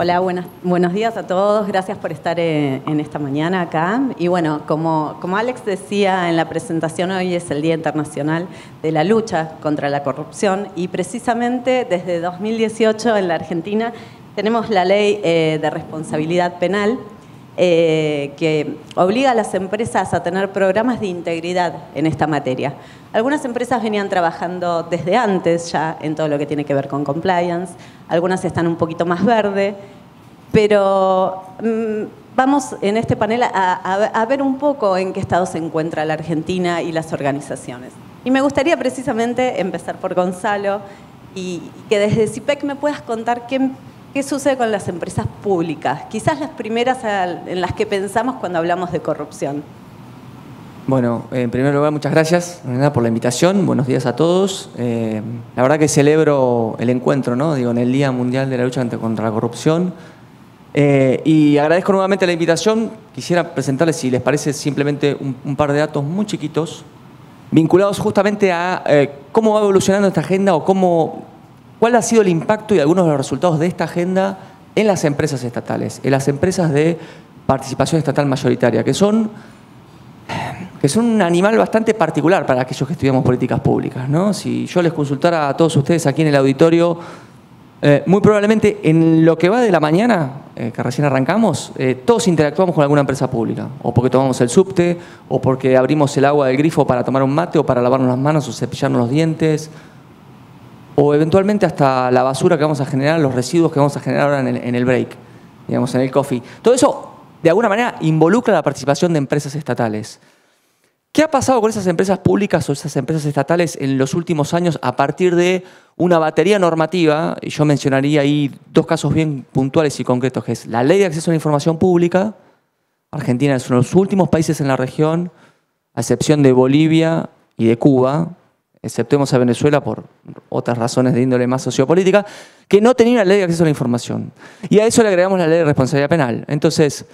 Hola, buenas, buenos días a todos. Gracias por estar eh, en, esta mañana acá. Y bueno, como, como, Alex decía en la presentación, hoy es el Día Internacional de la Lucha contra la Corrupción y precisamente desde 2018 en la Argentina tenemos la ley eh, de responsabilidad penal eh, que obliga a las empresas a tener programas de integridad en esta materia. Algunas empresas venían trabajando desde antes ya en todo lo que tiene que ver con compliance, algunas están un poquito más verde, pero mm, vamos en este panel a, ver un poco en qué estado se encuentra la Argentina y las organizaciones. Y me gustaría precisamente empezar por Gonzalo y que desde CIPEC me puedas contar qué ¿Qué sucede con las empresas públicas? Quizás las primeras en las que pensamos cuando hablamos de corrupción. Bueno, en primer lugar, muchas gracias por la invitación. Buenos días a todos. Eh, la verdad que celebro el encuentro, ¿no? Digo, en el Día Mundial de la Lucha contra la Corrupción. Eh, y agradezco nuevamente la invitación. Quisiera presentarles, si les parece, simplemente un, par de datos muy chiquitos vinculados justamente a eh, cómo va evolucionando esta agenda o cómo ¿Cuál ha sido el impacto y algunos de los resultados de esta agenda en las empresas estatales, en las empresas de participación estatal mayoritaria, que son, que son un animal bastante particular para aquellos que estudiamos políticas públicas? Si yo les consultara a todos ustedes aquí en el auditorio, eh, muy probablemente en lo que va de la mañana, eh, que recién arrancamos, eh, todos interactuamos con alguna empresa pública, o porque tomamos el subte, o porque abrimos el agua del grifo para tomar un mate, o para lavarnos las manos o cepillarnos los dientes o eventualmente hasta la basura que vamos a generar, los residuos que vamos a generar ahora en el, break, digamos, en el coffee. Todo eso, de alguna manera, involucra la participación de empresas estatales. ¿Qué ha pasado con esas empresas públicas o esas empresas estatales en los últimos años a partir de una batería normativa? Y yo mencionaría ahí dos casos bien puntuales y concretos, que es la Ley de Acceso a la Información Pública. Argentina es uno de los últimos países en la región, a excepción de Bolivia y de Cuba, exceptuemos a Venezuela por otras razones de índole más sociopolítica, que no tenía una ley de acceso a la información. Y a eso le agregamos la ley de responsabilidad penal. Entonces,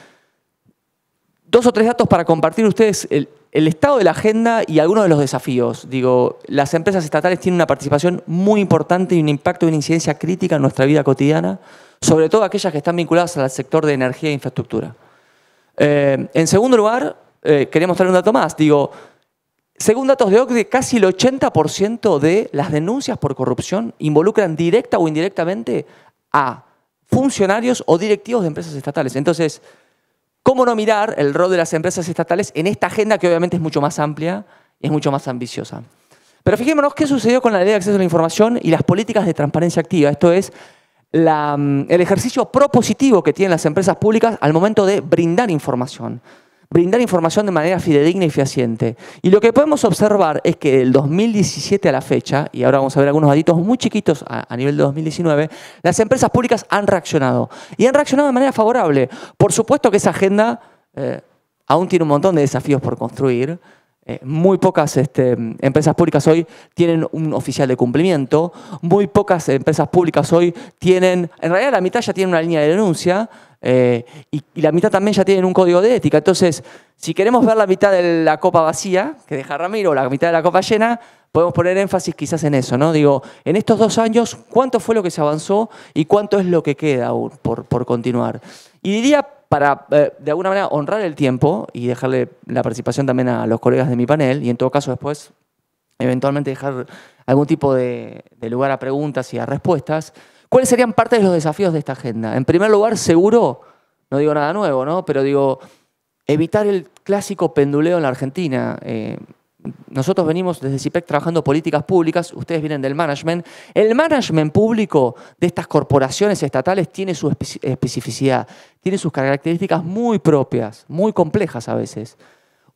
dos o tres datos para compartir ustedes el, estado de la agenda y algunos de los desafíos. Digo, las empresas estatales tienen una participación muy importante y un impacto y una incidencia crítica en nuestra vida cotidiana, sobre todo aquellas que están vinculadas al sector de energía e infraestructura. Eh, en segundo lugar, eh, quería mostrar un dato más. Digo, según datos de OCDE, casi el 80% de las denuncias por corrupción involucran directa o indirectamente a funcionarios o directivos de empresas estatales. Entonces, ¿cómo no mirar el rol de las empresas estatales en esta agenda que obviamente es mucho más amplia y es mucho más ambiciosa? Pero fijémonos qué sucedió con la ley de acceso a la información y las políticas de transparencia activa. Esto es mm, el ejercicio propositivo que tienen las empresas públicas al momento de brindar información brindar información de manera fidedigna y fehaciente. Y lo que podemos observar es que del 2017 a la fecha, y ahora vamos a ver algunos datos muy chiquitos a, nivel de 2019, las empresas públicas han reaccionado. Y han reaccionado de manera favorable. Por supuesto que esa agenda eh, aún tiene un montón de desafíos por construir, eh, muy pocas este, empresas públicas hoy tienen un oficial de cumplimiento, muy pocas empresas públicas hoy tienen, en realidad la mitad ya tienen una línea de denuncia eh, y, la mitad también ya tienen un código de ética. Entonces, si queremos ver la mitad de la copa vacía que deja Ramiro o la mitad de la copa llena, podemos poner énfasis quizás en eso, ¿no? Digo, en estos dos años, ¿cuánto fue lo que se avanzó y cuánto es lo que queda aún por, por continuar? Y diría para, eh, de alguna manera, honrar el tiempo y dejarle la participación también a los colegas de mi panel y, en todo caso, después, eventualmente, dejar algún tipo de, lugar a preguntas y a respuestas, ¿cuáles serían parte de los desafíos de esta agenda? En primer lugar, seguro, no digo nada nuevo, ¿no? Pero digo, evitar el clásico penduleo en la Argentina. Eh, nosotros venimos desde CIPEC trabajando políticas públicas, ustedes vienen del management. El management público de estas corporaciones estatales tiene su especificidad, tiene sus características muy propias, muy complejas a veces.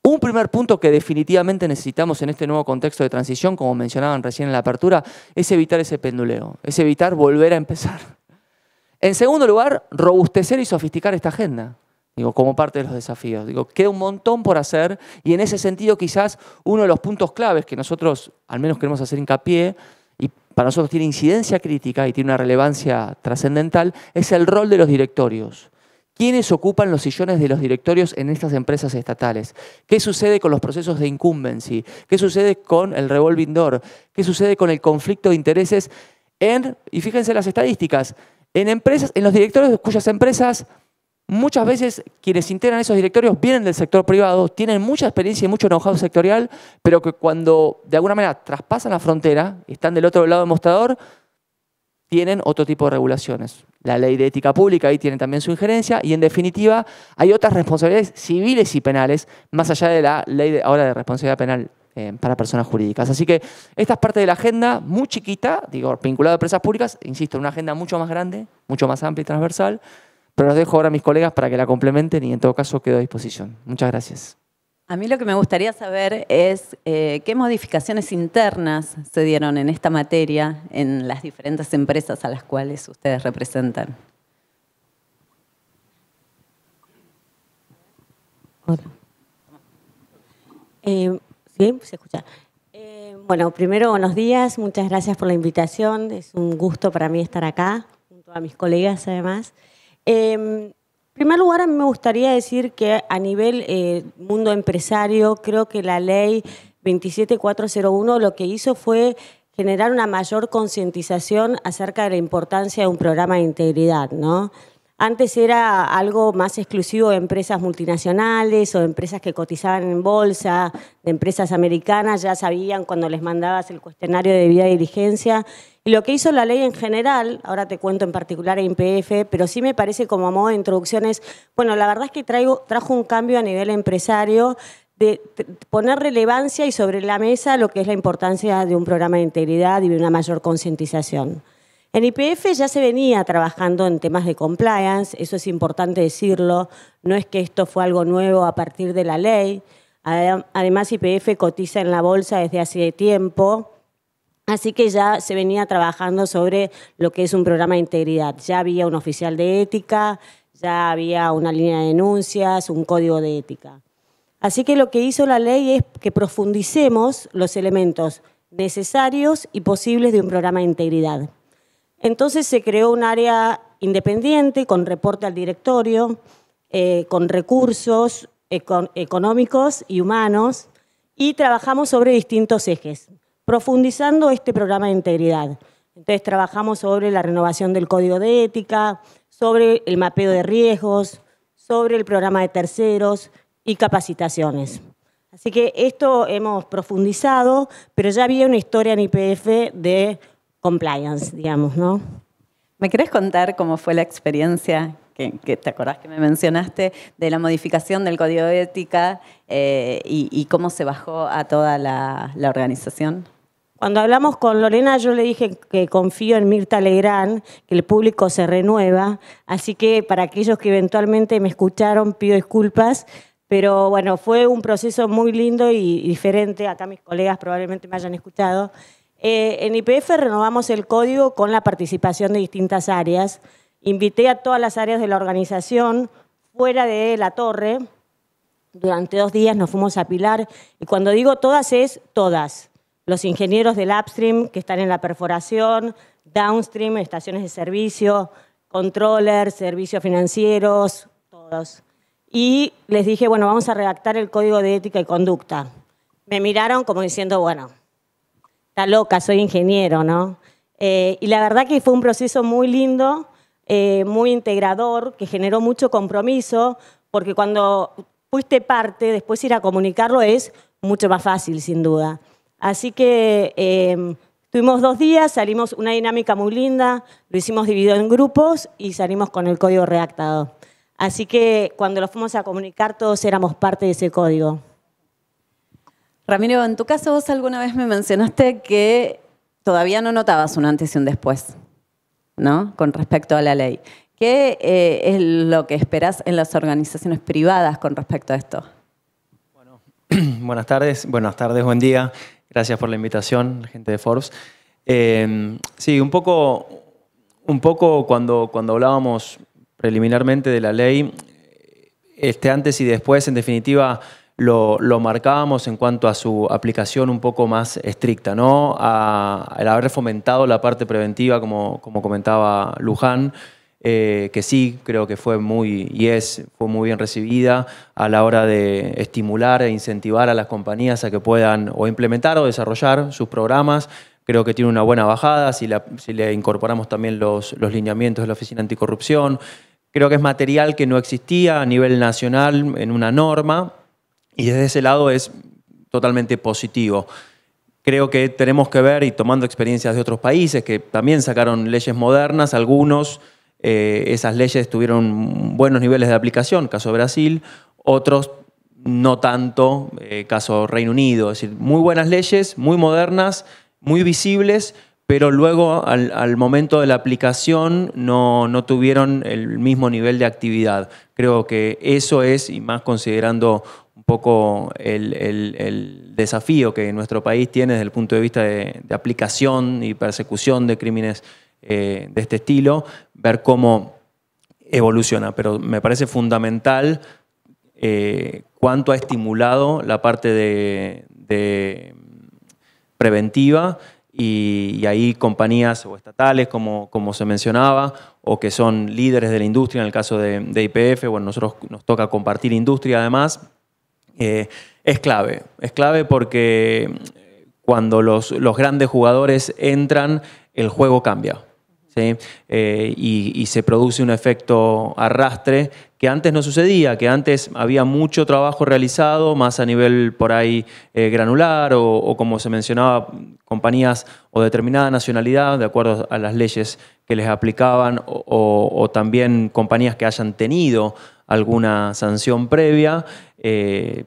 Un primer punto que definitivamente necesitamos en este nuevo contexto de transición, como mencionaban recién en la apertura, es evitar ese penduleo, es evitar volver a empezar. En segundo lugar, robustecer y sofisticar esta agenda digo, como parte de los desafíos. Digo, queda un montón por hacer y en ese sentido quizás uno de los puntos claves que nosotros al menos queremos hacer hincapié y para nosotros tiene incidencia crítica y tiene una relevancia trascendental es el rol de los directorios. ¿Quiénes ocupan los sillones de los directorios en estas empresas estatales? ¿Qué sucede con los procesos de incumbency? ¿Qué sucede con el revolving door? ¿Qué sucede con el conflicto de intereses en, y fíjense las estadísticas, en empresas, en los directorios cuyas empresas Muchas veces quienes integran esos directorios vienen del sector privado, tienen mucha experiencia y mucho know-how sectorial, pero que cuando de alguna manera traspasan la frontera, están del otro lado del mostrador, tienen otro tipo de regulaciones. La ley de ética pública ahí tiene también su injerencia y en definitiva hay otras responsabilidades civiles y penales más allá de la ley de, ahora de responsabilidad penal eh, para personas jurídicas. Así que esta es parte de la agenda muy chiquita, digo, vinculada a empresas públicas, insisto, una agenda mucho más grande, mucho más amplia y transversal. Pero los dejo ahora a mis colegas para que la complementen y en todo caso quedo a disposición. Muchas gracias. A mí lo que me gustaría saber es eh, qué modificaciones internas se dieron en esta materia en las diferentes empresas a las cuales ustedes representan. Eh, sí, se escucha. Eh, bueno, primero buenos días, muchas gracias por la invitación. Es un gusto para mí estar acá, junto a mis colegas además. Em, en primer lugar, a mí me gustaría decir que a nivel eh, mundo empresario, creo que la ley 27401 lo que hizo fue generar una mayor concientización acerca de la importancia de un programa de integridad, ¿no? Antes era algo más exclusivo de empresas multinacionales o de empresas que cotizaban en bolsa, de empresas americanas, ya sabían cuando les mandabas el cuestionario de debida diligencia. Y lo que hizo la ley en general, ahora te cuento en particular a IPF, pero sí me parece como a modo de introducción bueno, la verdad es que trajo un cambio a nivel empresario de poner relevancia y sobre la mesa lo que es la importancia de un programa de integridad y de una mayor concientización. En IPF ya se venía trabajando en temas de compliance, eso es importante decirlo, no es que esto fue algo nuevo a partir de la ley. Además, IPF cotiza en la bolsa desde hace tiempo, así que ya se venía trabajando sobre lo que es un programa de integridad. Ya había un oficial de ética, ya había una línea de denuncias, un código de ética. Así que lo que hizo la ley es que profundicemos los elementos necesarios y posibles de un programa de integridad. Entonces se creó un área independiente con reporte al directorio, eh, con recursos económicos y humanos, y trabajamos sobre distintos ejes, profundizando este programa de integridad. Entonces trabajamos sobre la renovación del código de ética, sobre el mapeo de riesgos, sobre el programa de terceros y capacitaciones. Así que esto hemos profundizado, pero ya había una historia en IPF de compliance, digamos, ¿no? ¿Me querés contar cómo fue la experiencia que, te acordás que me mencionaste, de la modificación del código de ética eh, y, cómo se bajó a toda la, la, organización. Cuando hablamos con Lorena, yo le dije que confío en Mirta Legrand, que el público se renueva, así que para aquellos que eventualmente me escucharon, pido disculpas, pero bueno, fue un proceso muy lindo y diferente, acá mis colegas probablemente me hayan escuchado, eh, en IPF renovamos el código con la participación de distintas áreas. Invité a todas las áreas de la organización fuera de la torre. Durante dos días nos fuimos a Pilar y cuando digo todas es todas. Los ingenieros del upstream que están en la perforación, downstream, estaciones de servicio, controllers, servicios financieros, todos. Y les dije, bueno, vamos a redactar el código de ética y conducta. Me miraron como diciendo, bueno, está loca, soy ingeniero, ¿no? Eh, y la verdad que fue un proceso muy lindo, eh, muy integrador, que generó mucho compromiso, porque cuando fuiste parte, después ir a comunicarlo es mucho más fácil, sin duda. Así que em, tuvimos dos días, salimos una dinámica muy linda, lo hicimos dividido en grupos y salimos con el código redactado. Así que cuando lo fuimos a comunicar todos éramos parte de ese código. Ramiro, en tu caso vos alguna vez me mencionaste que todavía no notabas un antes y un después, ¿no? Con respecto a la ley. ¿Qué eh, es lo que esperás en las organizaciones privadas con respecto a esto? Bueno, buenas tardes, buenas tardes, buen día. Gracias por la invitación, gente de Forbes. Em, sí, un poco, un poco cuando, cuando hablábamos preliminarmente de la ley, este antes y después, en definitiva, lo, marcábamos en cuanto a su aplicación un poco más estricta, ¿no? haber fomentado la parte preventiva, como, comentaba Luján, eh, que sí, creo que fue muy, y es, fue muy bien recibida a la hora de estimular e incentivar a las compañías a que puedan o implementar o desarrollar sus programas. Creo que tiene una buena bajada si, le incorporamos también los, los lineamientos de la Oficina Anticorrupción. Creo que es material que no existía a nivel nacional en una norma, y desde ese lado es totalmente positivo. Creo que tenemos que ver, y tomando experiencias de otros países que también sacaron leyes modernas, algunos, eh, esas leyes tuvieron buenos niveles de aplicación, caso Brasil, otros no tanto, eh, caso Reino Unido. Es decir, muy buenas leyes, muy modernas, muy visibles, pero luego al, al momento de la aplicación no, no, tuvieron el mismo nivel de actividad. Creo que eso es, y más considerando poco el, desafío que nuestro país tiene desde el punto de vista de, aplicación y persecución de crímenes eh, de este estilo, ver cómo evoluciona. Pero me parece fundamental eh, cuánto ha estimulado la parte de, preventiva y, y, ahí compañías o estatales, como, como se mencionaba, o que son líderes de la industria, en el caso de IPF, bueno, nosotros nos toca compartir industria además, eh, es clave. Es clave porque eh, cuando los, grandes jugadores entran, el juego cambia. Eh, y, se produce un efecto arrastre que antes no sucedía, que antes había mucho trabajo realizado, más a nivel por ahí granular o, como se mencionaba, compañías o determinada nacionalidad, de acuerdo a las leyes que les aplicaban, o también compañías que hayan tenido alguna sanción previa. Eh,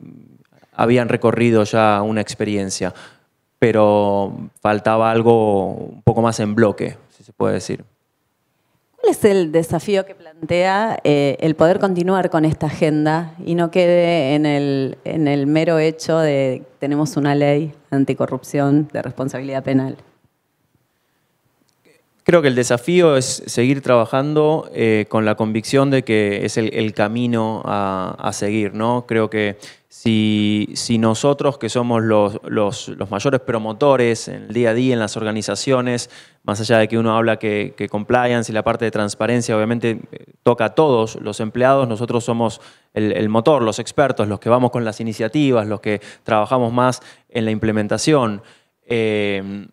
habían recorrido ya una experiencia, pero faltaba algo un poco más en bloque, si se puede decir. ¿Cuál es el desafío que plantea eh, el poder continuar con esta agenda y no quede en el, en el mero hecho de tenemos una ley anticorrupción de responsabilidad penal? Creo que el desafío es seguir trabajando eh, con la convicción de que es el, camino a, seguir, ¿no? Creo que si, si nosotros, que somos los, los, mayores promotores en el día a día, en las organizaciones, más allá de que uno habla que, compliance y la parte de transparencia obviamente eh, toca a todos los empleados, nosotros somos el, motor, los expertos, los que vamos con las iniciativas, los que trabajamos más en la implementación. Eh,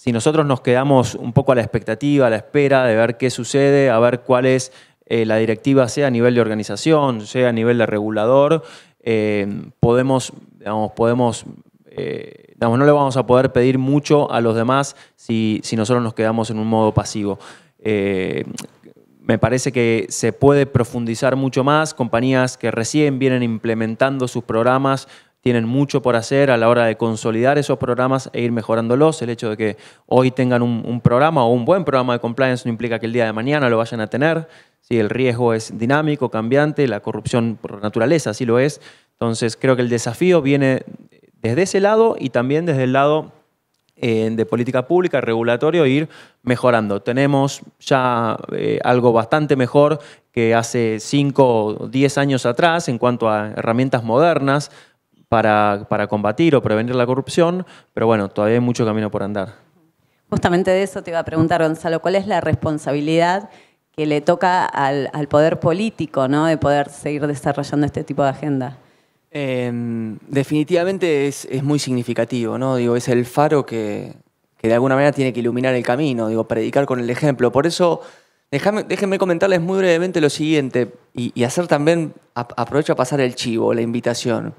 si nosotros nos quedamos un poco a la expectativa, a la espera de ver qué sucede, a ver cuál es eh, la directiva, sea a nivel de organización, sea a nivel de regulador, eh, podemos, digamos, podemos eh, no le vamos a poder pedir mucho a los demás si, nosotros nos quedamos en un modo pasivo. me parece que se puede profundizar mucho más. Compañías que recién vienen implementando sus programas tienen mucho por hacer a la hora de consolidar esos programas e ir mejorándolos. El hecho de que hoy tengan un, programa o un buen programa de compliance no implica que el día de mañana lo vayan a tener. si el riesgo es dinámico, cambiante, la corrupción por naturaleza así lo es. Entonces creo que el desafío viene desde ese lado y también desde el lado eh, de política pública, regulatorio, ir mejorando. Tenemos ya eh, algo bastante mejor que hace 5 o 10 años atrás en cuanto a herramientas modernas para, combatir o prevenir la corrupción, pero bueno, todavía hay mucho camino por andar. Justamente de eso te iba a preguntar, Gonzalo, ¿cuál es la responsabilidad que le toca al, poder político ¿no? de poder seguir desarrollando este tipo de agenda? Em, definitivamente es, muy significativo, ¿no? Digo, es el faro que, de alguna manera tiene que iluminar el camino, digo, predicar con el ejemplo. Por eso, déjame, déjenme comentarles muy brevemente lo siguiente y, hacer también, aprovecho a pasar el chivo, la invitación.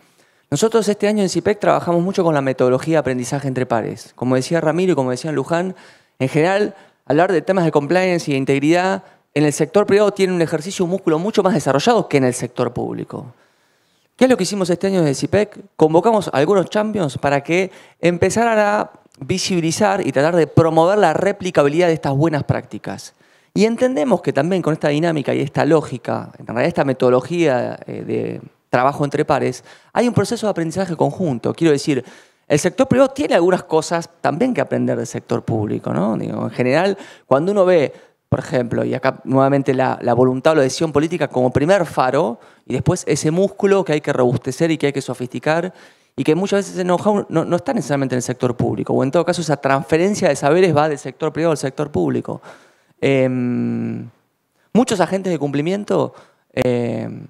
Nosotros este año en CIPEC e trabajamos mucho con la metodología de aprendizaje entre pares. Como decía Ramiro y como decía Luján, en general, hablar de temas de compliance y de integridad en el sector privado tiene un ejercicio, un músculo mucho más desarrollado que en el sector público. ¿Qué es lo que hicimos este año en CIPEC? Convocamos a algunos champions para que empezaran a visibilizar y tratar de promover la replicabilidad de estas buenas prácticas. Y entendemos que también con esta dinámica y esta lógica, en realidad esta metodología eh, de trabajo entre pares, hay un proceso de aprendizaje conjunto. Quiero decir, el sector privado tiene algunas cosas también que aprender del sector público, ¿no? Digo, en general, cuando uno ve, por ejemplo, y acá nuevamente la, voluntad o la decisión política como primer faro, y después ese músculo que hay que robustecer y que hay que sofisticar, y que muchas veces no, no, no está necesariamente en el sector público, o en todo caso esa transferencia de saberes va del sector privado al sector público. Em, muchos agentes de cumplimiento em,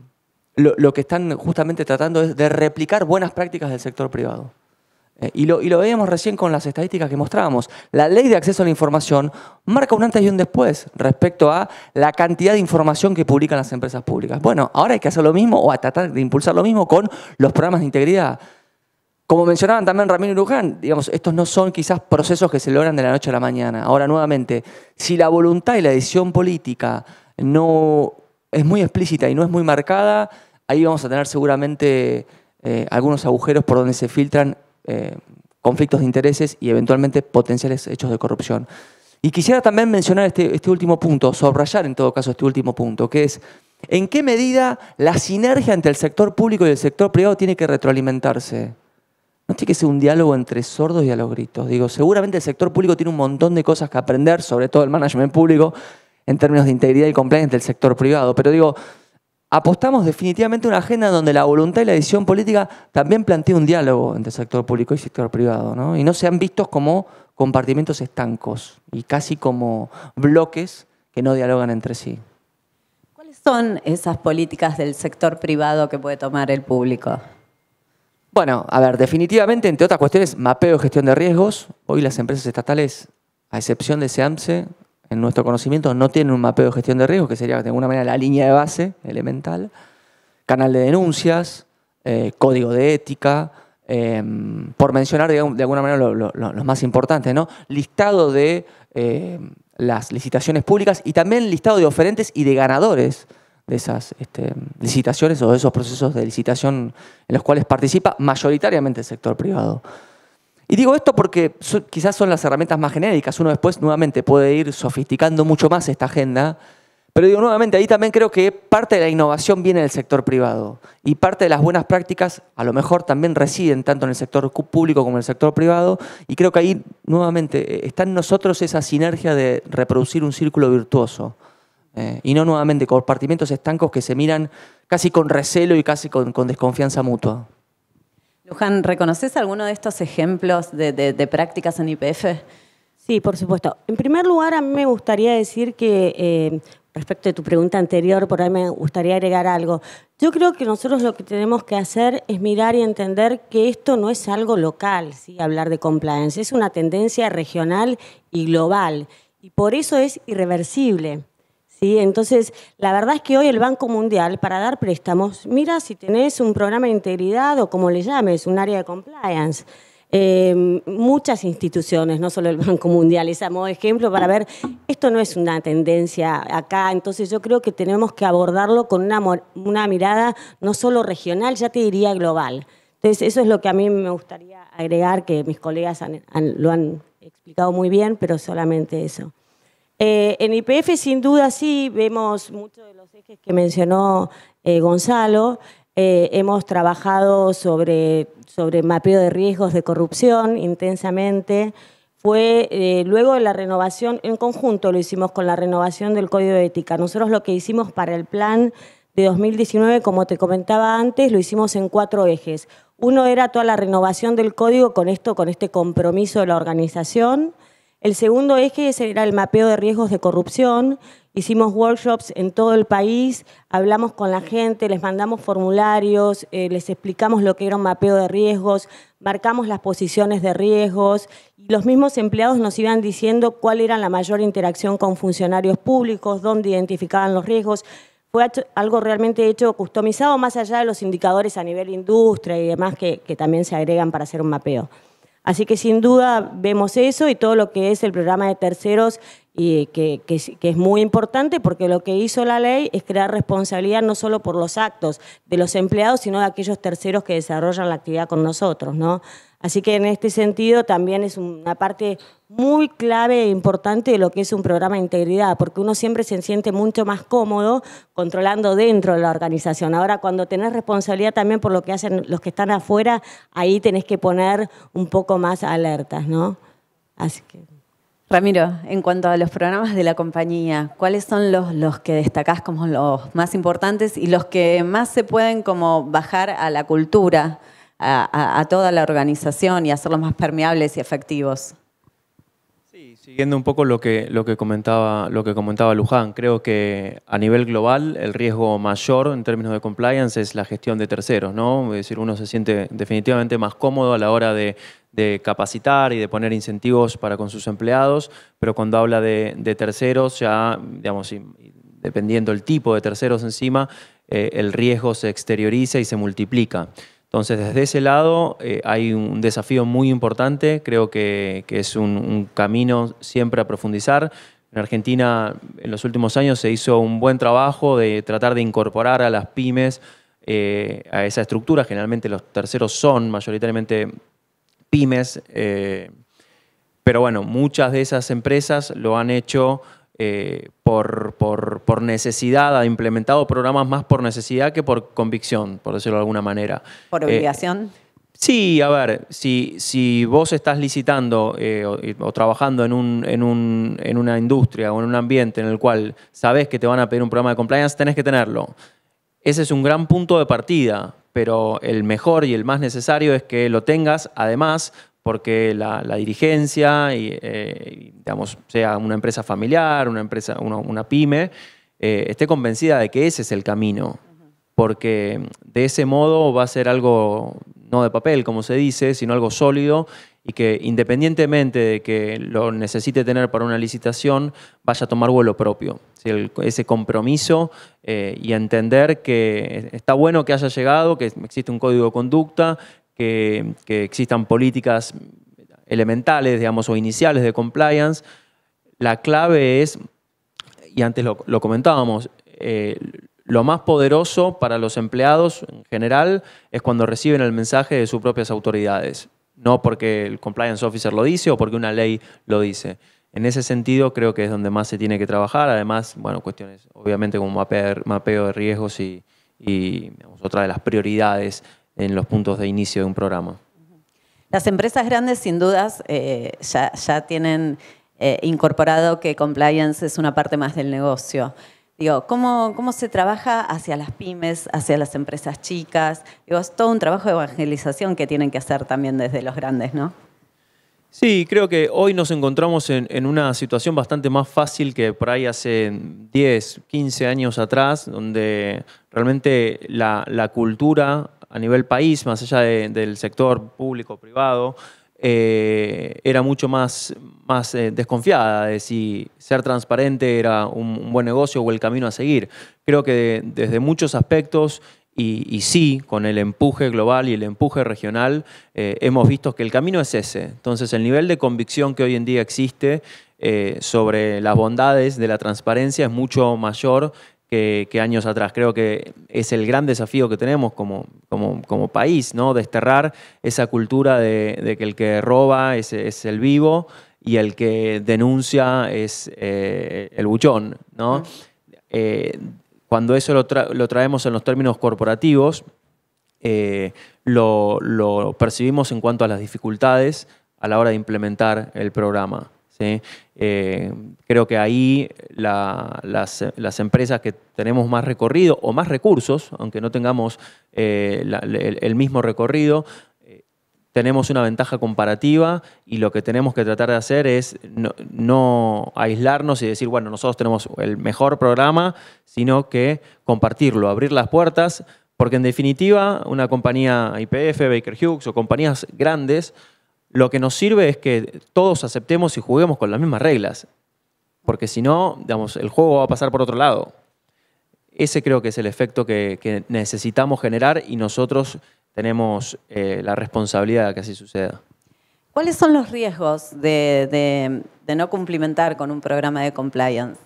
lo, que están justamente tratando es de replicar buenas prácticas del sector privado. Eh, y, lo, veíamos recién con las estadísticas que mostrábamos. La ley de acceso a la información marca un antes y un después respecto a la cantidad de información que publican las empresas públicas. Bueno, ahora hay que hacer lo mismo o a tratar de impulsar lo mismo con los programas de integridad. Como mencionaban también Ramiro y Luján, digamos, estos no son quizás procesos que se logran de la noche a la mañana. Ahora, nuevamente, si la voluntad y la decisión política no es muy explícita y no es muy marcada, ahí vamos a tener seguramente eh, algunos agujeros por donde se filtran eh, conflictos de intereses y eventualmente potenciales hechos de corrupción. Y quisiera también mencionar este, este, último punto, subrayar en todo caso este último punto, que es en qué medida la sinergia entre el sector público y el sector privado tiene que retroalimentarse. No tiene que ser un diálogo entre sordos y a los gritos. Digo, seguramente el sector público tiene un montón de cosas que aprender, sobre todo el management público, en términos de integridad y compliance del sector privado. Pero digo, apostamos definitivamente a una agenda donde la voluntad y la decisión política también plantea un diálogo entre sector público y sector privado, ¿no? y no sean vistos como compartimentos estancos y casi como bloques que no dialogan entre sí. ¿Cuáles son esas políticas del sector privado que puede tomar el público? Bueno, a ver, definitivamente, entre otras cuestiones, mapeo y gestión de riesgos. Hoy las empresas estatales, a excepción de SEAMSE, en nuestro conocimiento, no tienen un mapeo de gestión de riesgos, que sería de alguna manera la línea de base elemental, canal de denuncias, eh, código de ética, em, por mencionar de alguna manera los más importantes, ¿no? listado de em, las licitaciones públicas y también listado de oferentes y de ganadores de esas este, licitaciones o de esos procesos de licitación en los cuales participa mayoritariamente el sector privado. Y digo esto porque quizás son las herramientas más genéricas. Uno después nuevamente puede ir sofisticando mucho más esta agenda. Pero digo nuevamente, ahí también creo que parte de la innovación viene del sector privado y parte de las buenas prácticas a lo mejor también residen tanto en el sector público como en el sector privado y creo que ahí nuevamente eh, está en nosotros esa sinergia de reproducir un círculo virtuoso eh, y no nuevamente compartimientos estancos que se miran casi con recelo y casi con desconfianza mutua. Luján, ¿reconoces alguno de estos ejemplos de, prácticas en IPF? Sí, por supuesto. En primer lugar, a mí me gustaría decir que eh, respecto de tu pregunta anterior, por ahí me gustaría agregar algo. Yo creo que nosotros lo que tenemos que hacer es mirar y entender que esto no es algo local, ¿sí? hablar de compliance, es una tendencia regional y global, y por eso es irreversible. ¿sí? Entonces, la verdad es que hoy el Banco Mundial, para dar préstamos, mira si tenés un programa de integridad o como le llames, un área de compliance. Em, muchas instituciones, no solo el Banco Mundial, es a ejemplo para ver, esto no es una tendencia acá, entonces yo creo que tenemos que abordarlo con una, mirada no solo regional, ya te diría global. Entonces eso es lo que a mí me gustaría agregar, que mis colegas lo han explicado muy bien, pero solamente eso. Eh, en IPF, sin duda, sí, vemos muchos de los ejes que mencionó eh, Gonzalo. Eh, hemos trabajado sobre, sobre mapeo de riesgos de corrupción intensamente. Fue luego de la renovación, en conjunto lo hicimos con la renovación del Código de Ética. Nosotros lo que hicimos para el plan de 2019, como te comentaba antes, lo hicimos en cuatro ejes. Uno era toda la renovación del código con esto, con este compromiso de la organización. El segundo eje era el mapeo de riesgos de corrupción. Hicimos workshops en todo el país, hablamos con la gente, les mandamos formularios, eh, les explicamos lo que era un mapeo de riesgos, marcamos las posiciones de riesgos y los mismos empleados nos iban diciendo cuál era la mayor interacción con funcionarios públicos, dónde identificaban los riesgos. Fue algo realmente hecho customizado más allá de los indicadores a nivel industria y demás que también se agregan para hacer un mapeo. Así que sin duda vemos eso y todo lo que es el programa de terceros y que, es muy importante porque lo que hizo la ley es crear responsabilidad no solo por los actos de los empleados, sino de aquellos terceros que desarrollan la actividad con nosotros, ¿no? Así que en este sentido también es una parte muy clave e importante de lo que es un programa de integridad, porque uno siempre se siente mucho más cómodo controlando dentro de la organización. Ahora, cuando tenés responsabilidad también por lo que hacen los que están afuera, ahí tenés que poner un poco más alertas, ¿no? Así que... Ramiro, en cuanto a los programas de la compañía, ¿cuáles son los, que destacás como los más importantes y los que más se pueden como bajar a la cultura? a, toda la organización y hacerlos más permeables y efectivos. Sí, siguiendo un poco lo que, lo, que comentaba, lo que comentaba Luján, creo que a nivel global el riesgo mayor en términos de compliance es la gestión de terceros, ¿no? Es decir, uno se siente definitivamente más cómodo a la hora de, capacitar y de poner incentivos para con sus empleados, pero cuando habla de, terceros, ya, digamos, dependiendo el tipo de terceros encima, eh, el riesgo se exterioriza y se multiplica. Entonces, desde ese lado eh, hay un desafío muy importante, creo que, es un, camino siempre a profundizar. En Argentina, en los últimos años, se hizo un buen trabajo de tratar de incorporar a las pymes eh, a esa estructura. Generalmente los terceros son mayoritariamente pymes, eh, pero bueno, muchas de esas empresas lo han hecho eh, por, por, necesidad, ha implementado programas más por necesidad que por convicción, por decirlo de alguna manera. ¿Por eh, obligación? sí, a ver, si, si vos estás licitando eh, o, trabajando en, un, en, en una industria o en un ambiente en el cual sabes que te van a pedir un programa de compliance, tenés que tenerlo. Ese es un gran punto de partida, pero el mejor y el más necesario es que lo tengas, además, porque la, dirigencia, y, eh, digamos, sea una empresa familiar, una, empresa, una, pyme, eh, esté convencida de que ese es el camino, porque de ese modo va a ser algo no de papel, como se dice, sino algo sólido y que independientemente de que lo necesite tener para una licitación, vaya a tomar vuelo propio. ese compromiso eh, y entender que está bueno que haya llegado, que existe un código de conducta, que, existan políticas elementales, digamos, o iniciales de compliance, la clave es, y antes lo, comentábamos, eh, lo más poderoso para los empleados en general es cuando reciben el mensaje de sus propias autoridades, no porque el compliance officer lo dice o porque una ley lo dice. En ese sentido creo que es donde más se tiene que trabajar, además, bueno, cuestiones obviamente como mapeo, de riesgos y, otra de las prioridades en los puntos de inicio de un programa. Las empresas grandes, sin dudas, eh, ya, tienen eh, incorporado que compliance es una parte más del negocio. Digo, ¿cómo, ¿cómo se trabaja hacia las pymes, hacia las empresas chicas? Digo, es todo un trabajo de evangelización que tienen que hacer también desde los grandes, ¿no? Sí, creo que hoy nos encontramos en, una situación bastante más fácil que por ahí hace 10, 15 años atrás, donde realmente la cultura a nivel país, más allá del sector público, privado, eh, era mucho más, más eh, desconfiada de si ser transparente era un, buen negocio o el camino a seguir. Creo que desde muchos aspectos y, sí, con el empuje global y el empuje regional, eh, hemos visto que el camino es ese. Entonces, el nivel de convicción que hoy en día existe sobre las bondades de la transparencia es mucho mayor que, años atrás. Creo que es el gran desafío que tenemos como, país, ¿no? Desterrar esa cultura de, que el que roba es, el vivo y el que denuncia es eh, el buchón, ¿no? Eh, cuando eso lo, traemos en los términos corporativos, eh, lo percibimos en cuanto a las dificultades a la hora de implementar el programa. Eh, creo que ahí las, empresas que tenemos más recorrido o más recursos, aunque no tengamos eh, el, mismo recorrido, eh, tenemos una ventaja comparativa y lo que tenemos que tratar de hacer es no aislarnos y decir, bueno, nosotros tenemos el mejor programa, sino que compartirlo, abrir las puertas, porque en definitiva una compañía IPF, Baker Hughes o compañías grandes, lo que nos sirve es que todos aceptemos y juguemos con las mismas reglas, porque si no, el juego va a pasar por otro lado. Ese creo que es el efecto que, necesitamos generar y nosotros tenemos eh, la responsabilidad de que así suceda. ¿Cuáles son los riesgos de, no cumplimentar con un programa de compliance?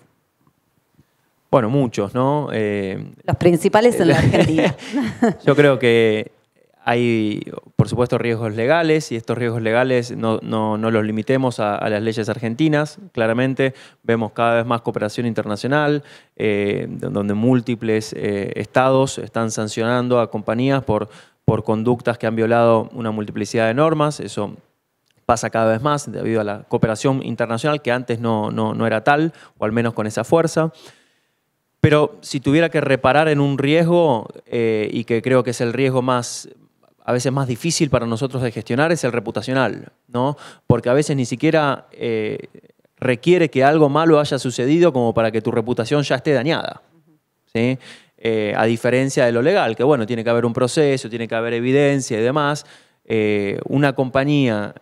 Bueno, muchos, ¿no? Eh, los principales en la Argentina. yo creo que hay, por supuesto, riesgos legales y estos riesgos legales no, los limitemos a, las leyes argentinas. Claramente vemos cada vez más cooperación internacional, eh, donde múltiples eh, estados están sancionando a compañías por, por conductas que han violado una multiplicidad de normas. Eso pasa cada vez más debido a la cooperación internacional que antes no, no, era tal, o al menos con esa fuerza. Pero si tuviera que reparar en un riesgo, eh, y que creo que es el riesgo más, a veces más difícil para nosotros de gestionar es el reputacional, ¿no? Porque a veces ni siquiera eh, requiere que algo malo haya sucedido como para que tu reputación ya esté dañada, ¿sí? Eh, a diferencia de lo legal, que bueno, tiene que haber un proceso, tiene que haber evidencia y demás. Eh, una compañía,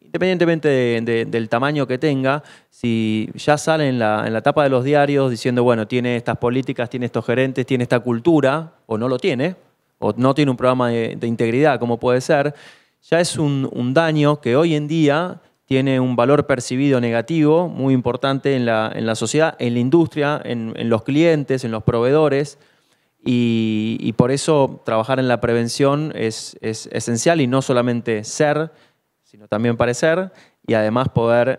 independientemente del tamaño que tenga, si ya sale en la, en la tapa de los diarios diciendo, bueno, tiene estas políticas, tiene estos gerentes, tiene esta cultura, o no lo tiene, o no tiene un programa de, integridad, como puede ser, ya es un, daño que hoy en día tiene un valor percibido negativo muy importante en la, en la sociedad, en la industria, en, los clientes, en los proveedores, y, por eso trabajar en la prevención es, es esencial y no solamente ser, sino también parecer, y además poder,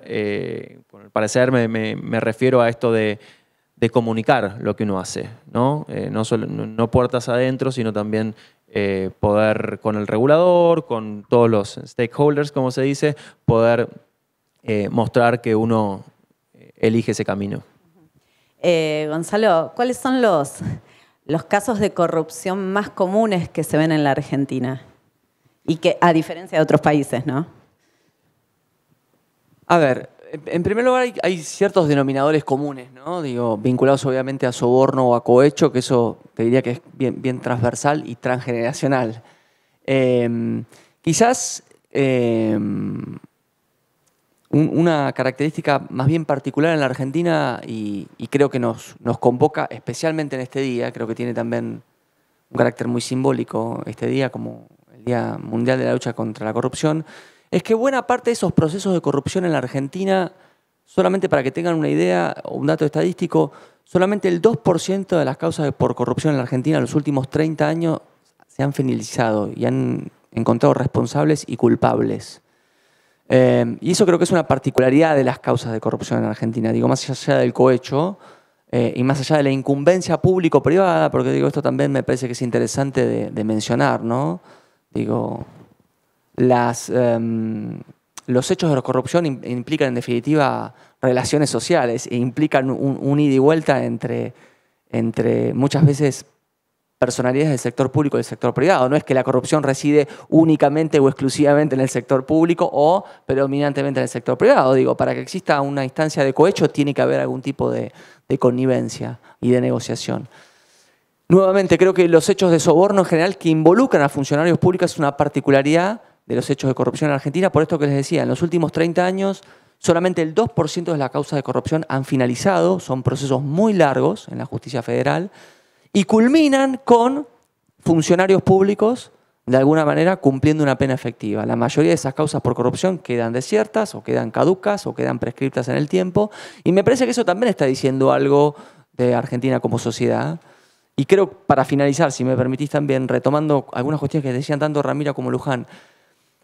con eh, el parecer me refiero a esto de de comunicar lo que uno hace, ¿no? Eh, no, solo, no, puertas adentro, sino también eh, poder con el regulador, con todos los stakeholders, como se dice, poder eh, mostrar que uno elige ese camino. Gonzalo, ¿cuáles son los, los casos de corrupción más comunes que se ven en la Argentina? Y que a diferencia de otros países, ¿no? A ver, en primer lugar hay, ciertos denominadores comunes, Digo, vinculados obviamente a soborno o a cohecho, que eso te diría que es bien, transversal y transgeneracional. Em, quizás em, una característica más bien particular en la Argentina y, creo que nos, nos, convoca especialmente en este día, creo que tiene también un carácter muy simbólico este día como el Día Mundial de la Lucha contra la Corrupción, es que buena parte de esos procesos de corrupción en la Argentina, solamente para que tengan una idea, o un dato estadístico, solamente el 2% de las causas por corrupción en la Argentina en los últimos 30 años se han finalizado y han encontrado responsables y culpables. Eh, y eso creo que es una particularidad de las causas de corrupción en la Argentina, digo, más allá del cohecho eh, y más allá de la incumbencia público-privada, porque digo, esto también me parece que es interesante de, de mencionar, ¿no? Digo, Em, los hechos de corrupción implican en definitiva relaciones sociales e implican un, un ida y vuelta entre, entre muchas veces personalidades del sector público y del sector privado. No es que la corrupción reside únicamente o exclusivamente en el sector público o predominantemente en el sector privado. Digo, para que exista una instancia de cohecho tiene que haber algún tipo de, de connivencia y de negociación. Nuevamente, creo que los hechos de soborno en general que involucran a funcionarios públicos es una particularidad de los hechos de corrupción en Argentina. Por esto que les decía, en los últimos 30 años solamente el 2% de las causas de corrupción han finalizado, son procesos muy largos en la justicia federal, y culminan con funcionarios públicos, de alguna manera, cumpliendo una pena efectiva. La mayoría de esas causas por corrupción quedan desiertas o quedan caducas o quedan prescriptas en el tiempo, y me parece que eso también está diciendo algo de Argentina como sociedad. Y creo, para finalizar, si me permitís también, retomando algunas cuestiones que decían tanto Ramiro como Luján,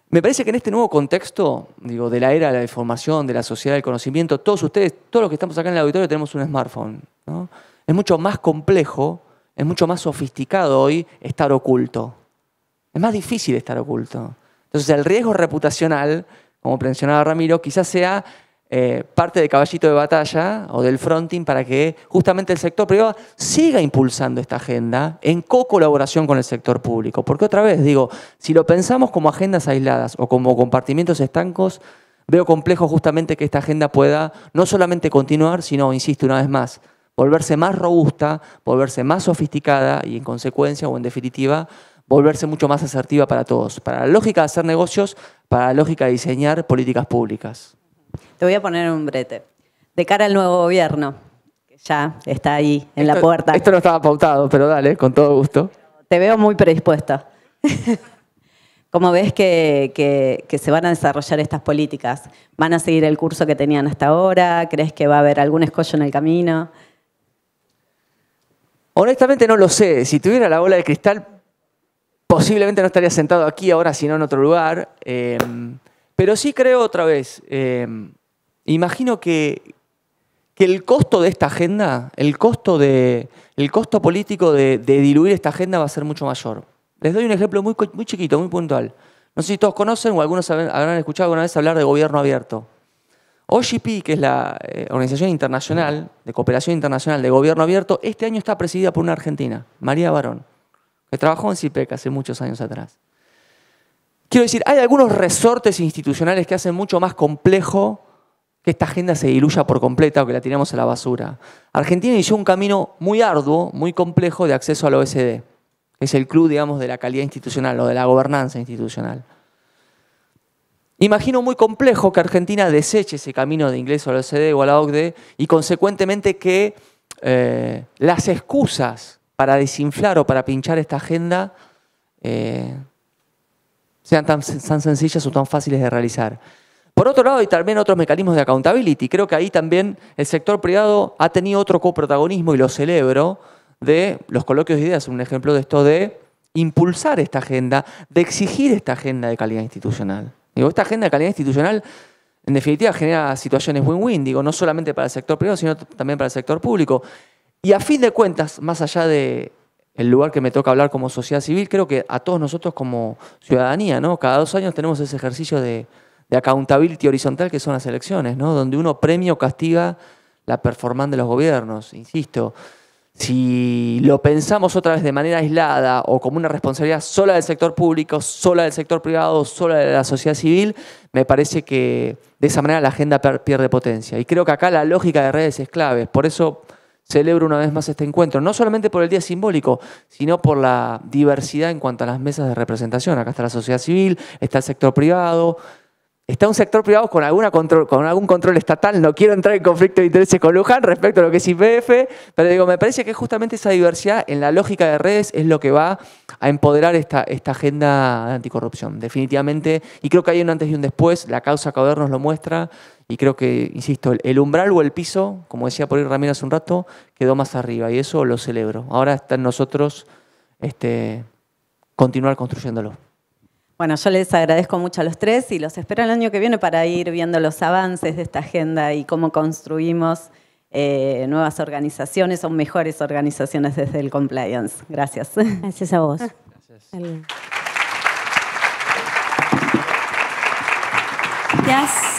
me parece que en este nuevo contexto, digo, de la era de la información, de la sociedad del conocimiento, todos ustedes, todos los que estamos acá en el auditorio tenemos un smartphone. Es mucho más complejo, es mucho más sofisticado hoy estar oculto. Es más difícil estar oculto. Entonces el riesgo reputacional, como mencionaba Ramiro, quizás sea eh, parte de caballito de batalla o del fronting para que justamente el sector privado siga impulsando esta agenda en co-colaboración con el sector público. Porque otra vez, digo, si lo pensamos como agendas aisladas o como compartimientos estancos, veo complejo justamente que esta agenda pueda no solamente continuar, sino, insisto una vez más, volverse más robusta, volverse más sofisticada y en consecuencia o en definitiva volverse mucho más asertiva para todos, para la lógica de hacer negocios, para la lógica de diseñar políticas públicas. Te voy a poner un brete. De cara al nuevo gobierno, que ya está ahí en la puerta. Esto no estaba pautado, pero dale, con todo gusto. Te veo muy predispuesta. ¿Cómo ves que, se van a desarrollar estas políticas? ¿Van a seguir el curso que tenían hasta ahora? ¿Crees que va a haber algún escollo en el camino? Honestamente no lo sé. Si tuviera la bola de cristal, posiblemente no estaría sentado aquí ahora, sino en otro lugar. Em, pero sí creo otra vez, em, Imagino que, el costo de esta agenda, el costo, político de, diluir esta agenda va a ser mucho mayor. Les doy un ejemplo muy, chiquito, muy puntual. No sé si todos conocen o algunos habrán escuchado alguna vez hablar de gobierno abierto. OGP, que es la eh, Organización Internacional de Cooperación Internacional de Gobierno Abierto, este año está presidida por una argentina, María Barón, que trabajó en CIPEC hace muchos años atrás. Quiero decir, hay algunos resortes institucionales que hacen mucho más complejo que esta agenda se diluya por completa o que la tiremos a la basura. Argentina inició un camino muy arduo, muy complejo de acceso a la OSD. Es el club, digamos, de la calidad institucional o de la gobernanza institucional. Imagino muy complejo que Argentina deseche ese camino de ingreso a la OSD o a la OCDE y consecuentemente que eh, las excusas para desinflar o para pinchar esta agenda eh, sean tan sencillas o tan fáciles de realizar. Por otro lado, hay también otros mecanismos de accountability. Creo que ahí también el sector privado ha tenido otro coprotagonismo y lo celebro de los coloquios de ideas, un ejemplo de esto de impulsar esta agenda, de exigir esta agenda de calidad institucional. Digo, esta agenda de calidad institucional, en definitiva, genera situaciones win-win, digo, no solamente para el sector privado, sino también para el sector público. Y a fin de cuentas, más allá de lugar que me toca hablar como sociedad civil, creo que a todos nosotros como ciudadanía, ¿no? Cada dos años tenemos ese ejercicio de, de accountability horizontal que son las elecciones, ¿no? donde uno premia o castiga la performance de los gobiernos, insisto. Si lo pensamos otra vez de manera aislada o como una responsabilidad sola del sector público, sola del sector privado, sola de la sociedad civil, me parece que de esa manera la agenda pierde potencia. Y creo que acá la lógica de redes es clave. Por eso celebro una vez más este encuentro, no solamente por el día simbólico, sino por la diversidad en cuanto a las mesas de representación. Acá está la sociedad civil, está el sector privado, está un sector privado con, alguna con algún control estatal. No quiero entrar en conflicto de intereses con Luján respecto a lo que es IPF, pero digo, me parece que justamente esa diversidad en la lógica de redes es lo que va a empoderar esta, agenda de anticorrupción, definitivamente. Y creo que hay un antes y un después, la causa ver nos lo muestra. Y creo que, insisto, el umbral o el piso, como decía por ahí Ramírez hace un rato, quedó más arriba y eso lo celebro. Ahora está en nosotros este, continuar construyéndolo. Bueno, yo les agradezco mucho a los tres y los espero el año que viene para ir viendo los avances de esta agenda y cómo construimos eh, nuevas organizaciones o mejores organizaciones desde el compliance. Gracias. Gracias a vos. Gracias.